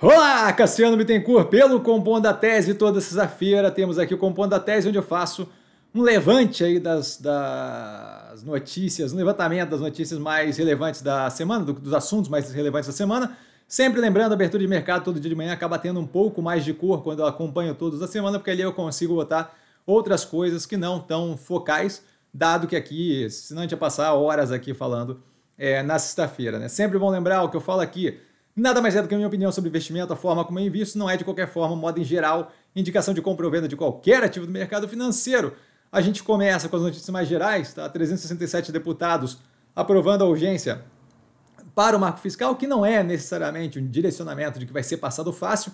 Olá, Cassiano Bittencourt, pelo Compom da Tese, toda sexta-feira temos aqui o Compom da Tese, onde eu faço um levante aí das, das notícias, um levantamento das notícias mais relevantes da semana, do, dos assuntos mais relevantes da semana. Sempre lembrando, a abertura de mercado todo dia de manhã acaba tendo um pouco mais de cor quando eu acompanho todos da semana, porque ali eu consigo botar outras coisas que não tão focais, dado que aqui, senão a gente ia passar horas aqui falando é, na sexta-feira. Né? Sempre bom lembrar o que eu falo aqui, Nada mais é do que a minha opinião sobre investimento, a forma como eu invisto não é de qualquer forma, modo em geral, indicação de compra ou venda de qualquer ativo do mercado financeiro. A gente começa com as notícias mais gerais, tá? 367 deputados aprovando a urgência para o marco fiscal, que não é necessariamente um direcionamento de que vai ser passado fácil,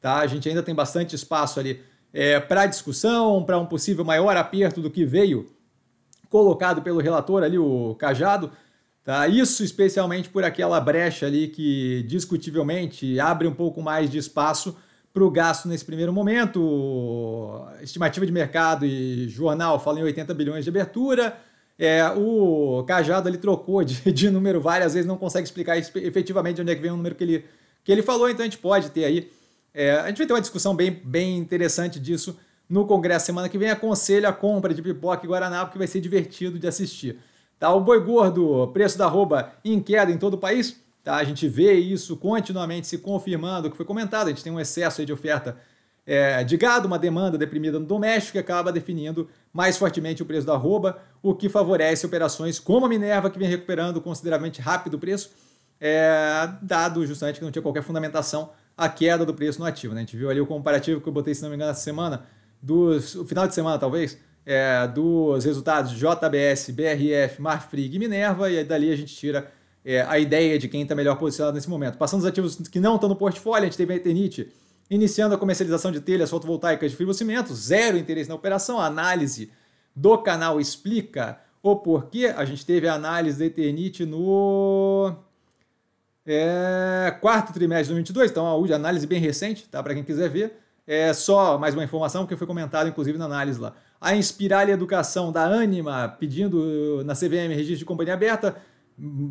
tá? A gente ainda tem bastante espaço ali é, para discussão, para um possível maior aperto do que veio colocado pelo relator ali, o Cajado, Tá? Isso especialmente por aquela brecha ali que discutivelmente abre um pouco mais de espaço para o gasto nesse primeiro momento. Estimativa de mercado e jornal falam em 80 bilhões de abertura. É, o Cajado ali trocou de, de número várias vezes, não consegue explicar efetivamente onde é que vem o número que ele, que ele falou, então a gente pode ter aí. É, a gente vai ter uma discussão bem, bem interessante disso no Congresso semana que vem. Aconselho a compra de pipoca e Guaraná, porque vai ser divertido de assistir. Tá? O boi gordo, preço da arroba em queda em todo o país. Tá? A gente vê isso continuamente se confirmando, o que foi comentado, a gente tem um excesso de oferta é, de gado, uma demanda deprimida no doméstico que acaba definindo mais fortemente o preço da arroba, o que favorece operações como a Minerva, que vem recuperando consideravelmente rápido o preço, é, dado justamente que não tinha qualquer fundamentação a queda do preço no ativo. Né? A gente viu ali o comparativo que eu botei, se não me engano, essa semana, do final de semana talvez, é, dos resultados JBS, BRF, Marfrig e Minerva, e dali a gente tira é, a ideia de quem está melhor posicionado nesse momento. Passando os ativos que não estão no portfólio, a gente teve a Eternite iniciando a comercialização de telhas fotovoltaicas de fibrocimento, zero interesse na operação, a análise do canal explica o porquê. A gente teve a análise da Eternite no é, quarto trimestre de 2022, então a análise bem recente, tá? para quem quiser ver. É só mais uma informação que foi comentada, inclusive, na análise lá. A Inspirale Educação da Anima, pedindo na CVM registro de companhia aberta,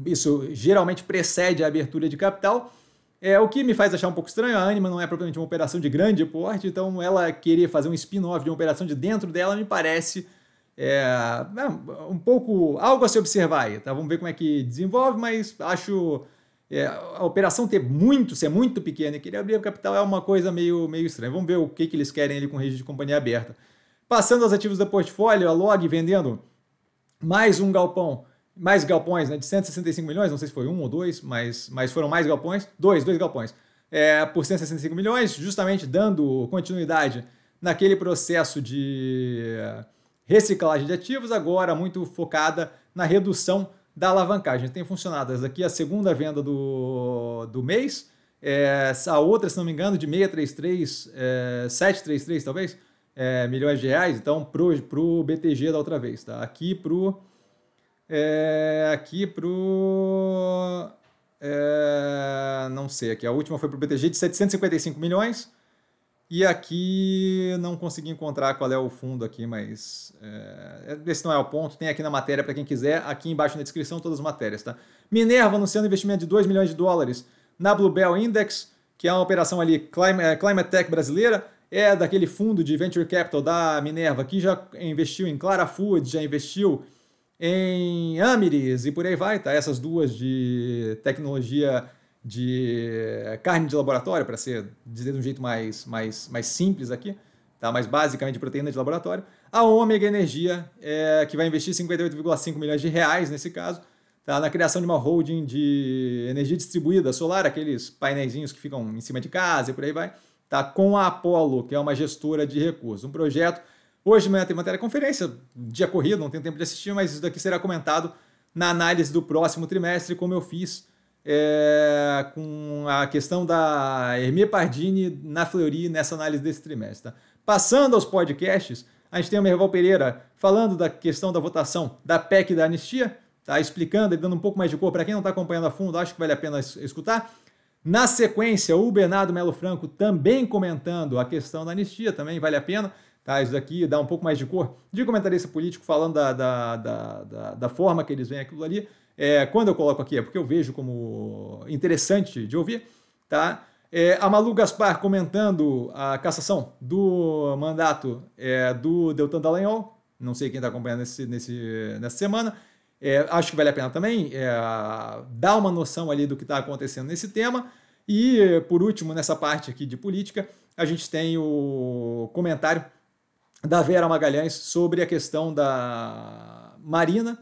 isso geralmente precede a abertura de capital. É, o que me faz achar um pouco estranho, a Anima não é propriamente uma operação de grande porte, então ela querer fazer um spin-off de uma operação de dentro dela me parece é, é um pouco algo a se observar aí, tá? Vamos ver como é que desenvolve, mas acho é, a operação ter muito, ser muito pequena e querer abrir o capital é uma coisa meio, meio estranha. Vamos ver o que, que eles querem ali com registro de companhia aberta. Passando aos ativos do portfólio, a Log vendendo mais um galpão, mais galpões, né, de 165 milhões, não sei se foi um ou dois, mas, mas foram mais galpões, dois, dois galpões, é, por 165 milhões, justamente dando continuidade naquele processo de reciclagem de ativos, agora muito focada na redução da alavancagem. Tem funcionado essa aqui, a segunda venda do, do mês, é, a outra, se não me engano, de 633, é, 733 talvez, é, milhões de reais, então pro, pro BTG da outra vez, tá? Aqui pro é, aqui pro é, não sei, aqui a última foi pro BTG de 755 milhões. E aqui não consegui encontrar qual é o fundo aqui, mas é, esse não é o ponto. Tem aqui na matéria para quem quiser, aqui embaixo na descrição todas as matérias, tá? Minerva anunciando investimento de 2 milhões de dólares na Bluebell Index, que é uma operação ali Climate, é, Climate Tech brasileira é daquele fundo de venture capital da Minerva que já investiu em Clara Foods, já investiu em Amiris e por aí vai, tá? Essas duas de tecnologia de carne de laboratório, para ser dizer de um jeito mais, mais, mais simples aqui, tá? Mas basicamente proteína de laboratório. A Ômega Energia, é, que vai investir 58,5 milhões de reais nesse caso, tá? Na criação de uma holding de energia distribuída solar, aqueles painéis que ficam em cima de casa e por aí vai tá? com a Apollo, que é uma gestora de recursos. Um projeto. Hoje de manhã tem matéria conferência, dia corrido, não tenho tempo de assistir, mas isso daqui será comentado na análise do próximo trimestre, como eu fiz é, com a questão da Hermia Pardini na Fleury nessa análise desse trimestre. Tá? Passando aos podcasts, a gente tem o Merval Pereira falando da questão da votação da PEC da anistia, tá? explicando e dando um pouco mais de cor para quem não está acompanhando a fundo, acho que vale a pena escutar. Na sequência, o Bernardo Melo Franco também comentando a questão da anistia, também vale a pena. Tá, isso daqui dá um pouco mais de cor de comentarista político falando da, da, da, da, da forma que eles veem aquilo ali. É, quando eu coloco aqui é porque eu vejo como interessante de ouvir. Tá? É, a Malu Gaspar comentando a cassação do mandato é, do Deltan Dallagnol. Não sei quem está acompanhando nesse, nesse, nessa semana. É, acho que vale a pena também é, dar uma noção ali do que está acontecendo nesse tema. E, por último, nessa parte aqui de política, a gente tem o comentário da Vera Magalhães sobre a questão da Marina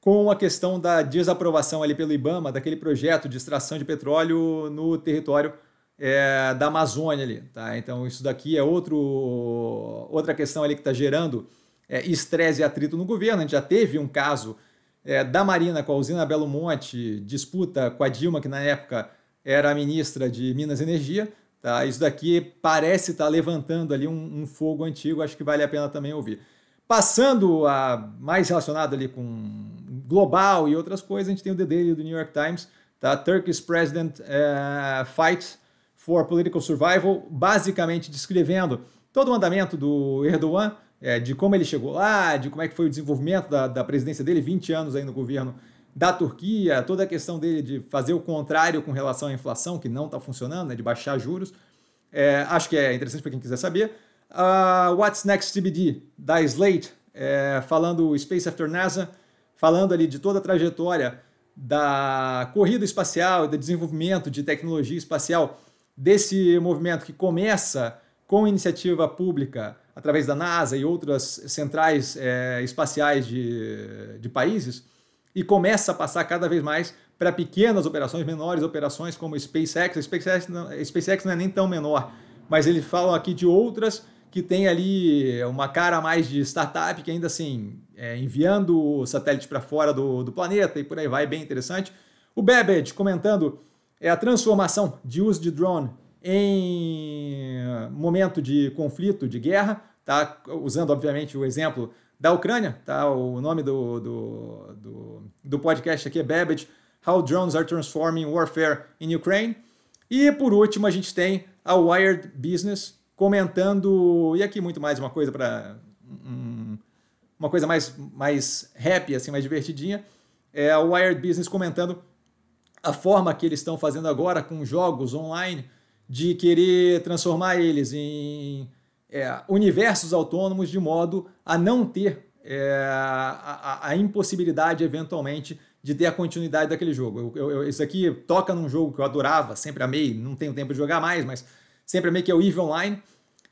com a questão da desaprovação ali pelo IBAMA daquele projeto de extração de petróleo no território é, da Amazônia ali, tá? Então isso daqui é outro outra questão ali que está gerando é, estresse e atrito no governo. A gente já teve um caso é, da Marina com a usina Belo Monte, disputa com a Dilma, que na época era ministra de Minas e Energia. Tá? Isso daqui parece estar tá levantando ali um, um fogo antigo, acho que vale a pena também ouvir. Passando a mais relacionado ali com global e outras coisas, a gente tem o The Daily do New York Times, tá? Turkish President uh, Fights for Political Survival, basicamente descrevendo todo o andamento do Erdogan é, de como ele chegou lá, de como é que foi o desenvolvimento da, da presidência dele, 20 anos aí no governo da Turquia, toda a questão dele de fazer o contrário com relação à inflação, que não está funcionando, né, de baixar juros. É, acho que é interessante para quem quiser saber. Uh, What's Next TBD, da Slate, é, falando Space After NASA, falando ali de toda a trajetória da corrida espacial e do desenvolvimento de tecnologia espacial desse movimento que começa com iniciativa pública através da NASA e outras centrais é, espaciais de, de países, e começa a passar cada vez mais para pequenas operações, menores operações como SpaceX. A SpaceX não, a SpaceX não é nem tão menor, mas eles falam aqui de outras que tem ali uma cara mais de startup, que ainda assim, é, enviando o satélite para fora do, do planeta e por aí vai, bem interessante. O Babbage comentando é a transformação de uso de drone em momento de conflito, de guerra, tá? usando, obviamente, o exemplo da Ucrânia. Tá? O nome do, do, do, do podcast aqui é Babbage, How Drones Are Transforming Warfare in Ukraine. E, por último, a gente tem a Wired Business comentando, e aqui muito mais uma coisa para... Um, uma coisa mais, mais happy, assim, mais divertidinha, é a Wired Business comentando a forma que eles estão fazendo agora com jogos online, de querer transformar eles em é, universos autônomos de modo a não ter é, a, a, impossibilidade, eventualmente, de ter a continuidade daquele jogo. Eu, eu, isso aqui toca num jogo que eu adorava, sempre amei, não tenho tempo de jogar mais, mas sempre amei, que é o EVE Online,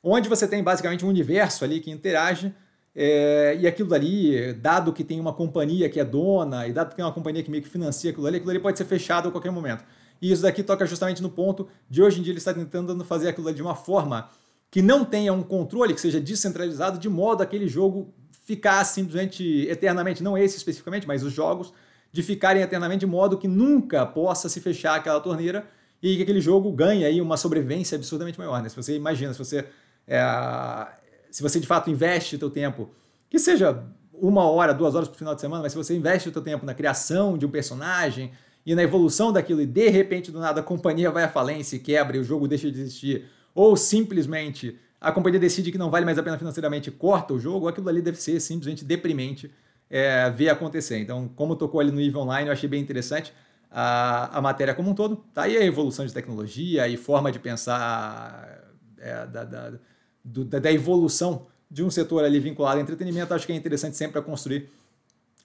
onde você tem basicamente um universo ali que interage, é, e aquilo dali, dado que tem uma companhia que é dona, e dado que tem uma companhia que meio que financia aquilo ali, aquilo ali pode ser fechado a qualquer momento. E isso daqui toca justamente no ponto de hoje em dia ele está tentando fazer aquilo de uma forma que não tenha um controle, que seja descentralizado, de modo aquele jogo ficar simplesmente eternamente, não esse especificamente, mas os jogos, de ficarem eternamente de modo que nunca possa se fechar aquela torneira e que aquele jogo ganhe aí uma sobrevivência absurdamente maior. Né? Se você imagina, se você, é, se você de fato investe o seu tempo, que seja uma hora, duas horas por final de semana, mas se você investe o seu tempo na criação de um personagem, e na evolução daquilo, e de repente, do nada, a companhia vai à falência, quebra e o jogo deixa de existir, ou simplesmente a companhia decide que não vale mais a pena financeiramente e corta o jogo, aquilo ali deve ser simplesmente deprimente é, ver acontecer. Então, como tocou ali no EVE Online, eu achei bem interessante a, a matéria como um todo. Tá aí a evolução de tecnologia e forma de pensar é, da, da, do, da, da evolução de um setor ali vinculado ao entretenimento, acho que é interessante sempre para construir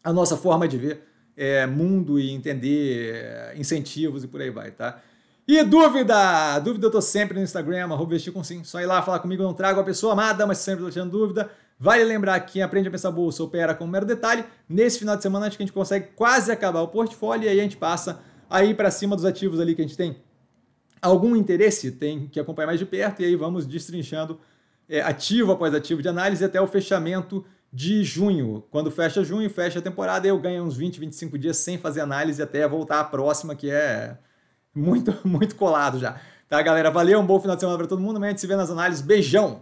a nossa forma de ver é, mundo e entender é, incentivos e por aí vai, tá? E dúvida! Dúvida eu tô sempre no Instagram, arroba vestir com sim. Só ir lá falar comigo, eu não trago a pessoa amada, mas sempre tô tirando dúvida. Vale lembrar que aprende a pensar bolsa opera com um mero detalhe. Nesse final de semana acho que a gente consegue quase acabar o portfólio e aí a gente passa aí para cima dos ativos ali que a gente tem algum interesse, tem que acompanhar mais de perto e aí vamos destrinchando é, ativo após ativo de análise até o fechamento de junho. Quando fecha junho, fecha a temporada, eu ganho uns 20, 25 dias sem fazer análise até voltar à próxima, que é muito, muito colado já. Tá, galera? Valeu, um bom final de semana para todo mundo. Amanhã a gente se vê nas análises. Beijão!